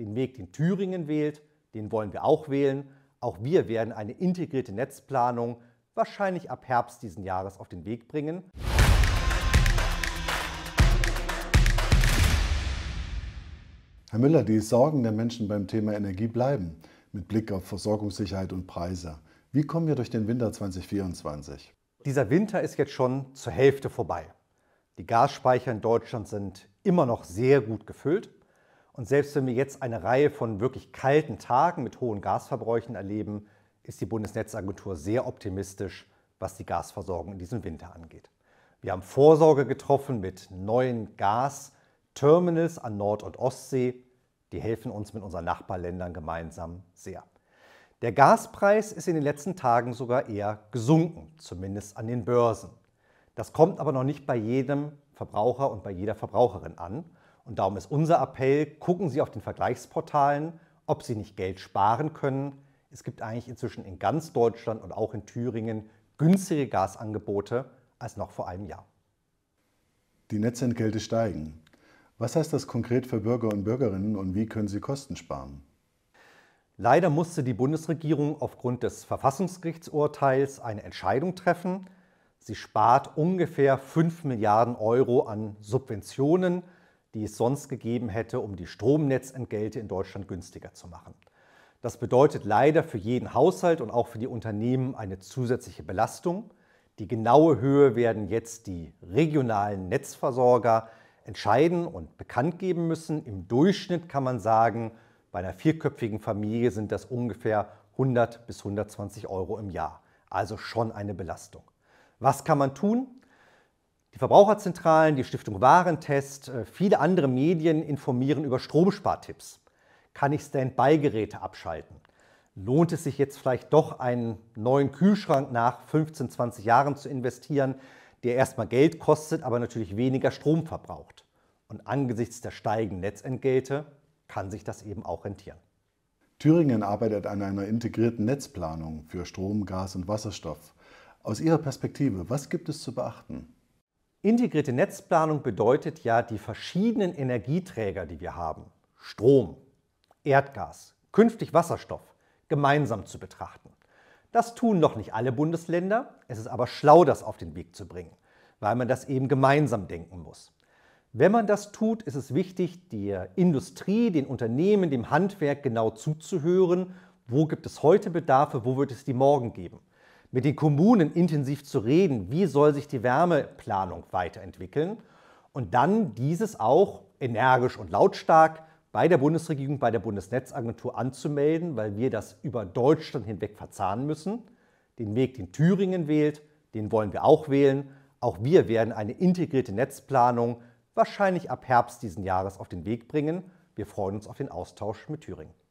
Den Weg, den Thüringen wählt, den wollen wir auch wählen. Auch wir werden eine integrierte Netzplanung wahrscheinlich ab Herbst diesen Jahres auf den Weg bringen. Herr Müller, die Sorgen der Menschen beim Thema Energie bleiben mit Blick auf Versorgungssicherheit und Preise. Wie kommen wir durch den Winter 2024? Dieser Winter ist jetzt schon zur Hälfte vorbei. Die Gasspeicher in Deutschland sind immer noch sehr gut gefüllt. Und selbst wenn wir jetzt eine Reihe von wirklich kalten Tagen mit hohen Gasverbräuchen erleben, ist die Bundesnetzagentur sehr optimistisch, was die Gasversorgung in diesem Winter angeht. Wir haben Vorsorge getroffen mit neuen Gasterminals an Nord- und Ostsee. Die helfen uns mit unseren Nachbarländern gemeinsam sehr. Der Gaspreis ist in den letzten Tagen sogar eher gesunken, zumindest an den Börsen. Das kommt aber noch nicht bei jedem Verbraucher und bei jeder Verbraucherin an. Und darum ist unser Appell, gucken Sie auf den Vergleichsportalen, ob Sie nicht Geld sparen können. Es gibt eigentlich inzwischen in ganz Deutschland und auch in Thüringen günstige Gasangebote als noch vor einem Jahr. Die Netzentgelte steigen. Was heißt das konkret für Bürger und Bürgerinnen und wie können sie Kosten sparen? Leider musste die Bundesregierung aufgrund des Verfassungsgerichtsurteils eine Entscheidung treffen. Sie spart ungefähr 5 Milliarden Euro an Subventionen die es sonst gegeben hätte, um die Stromnetzentgelte in Deutschland günstiger zu machen. Das bedeutet leider für jeden Haushalt und auch für die Unternehmen eine zusätzliche Belastung. Die genaue Höhe werden jetzt die regionalen Netzversorger entscheiden und bekannt geben müssen. Im Durchschnitt kann man sagen, bei einer vierköpfigen Familie sind das ungefähr 100 bis 120 Euro im Jahr. Also schon eine Belastung. Was kann man tun? Die Verbraucherzentralen, die Stiftung Warentest, äh, viele andere Medien informieren über Stromspartipps. Kann ich Standby-Geräte abschalten? Lohnt es sich jetzt vielleicht doch, einen neuen Kühlschrank nach 15, 20 Jahren zu investieren, der erstmal Geld kostet, aber natürlich weniger Strom verbraucht? Und angesichts der steigenden Netzentgelte kann sich das eben auch rentieren. Thüringen arbeitet an einer integrierten Netzplanung für Strom, Gas und Wasserstoff. Aus Ihrer Perspektive, was gibt es zu beachten? Integrierte Netzplanung bedeutet ja die verschiedenen Energieträger, die wir haben, Strom, Erdgas, künftig Wasserstoff, gemeinsam zu betrachten. Das tun noch nicht alle Bundesländer, es ist aber schlau, das auf den Weg zu bringen, weil man das eben gemeinsam denken muss. Wenn man das tut, ist es wichtig, der Industrie, den Unternehmen, dem Handwerk genau zuzuhören, wo gibt es heute Bedarfe, wo wird es die morgen geben mit den Kommunen intensiv zu reden, wie soll sich die Wärmeplanung weiterentwickeln und dann dieses auch energisch und lautstark bei der Bundesregierung, bei der Bundesnetzagentur anzumelden, weil wir das über Deutschland hinweg verzahnen müssen. Den Weg, den Thüringen wählt, den wollen wir auch wählen. Auch wir werden eine integrierte Netzplanung wahrscheinlich ab Herbst diesen Jahres auf den Weg bringen. Wir freuen uns auf den Austausch mit Thüringen.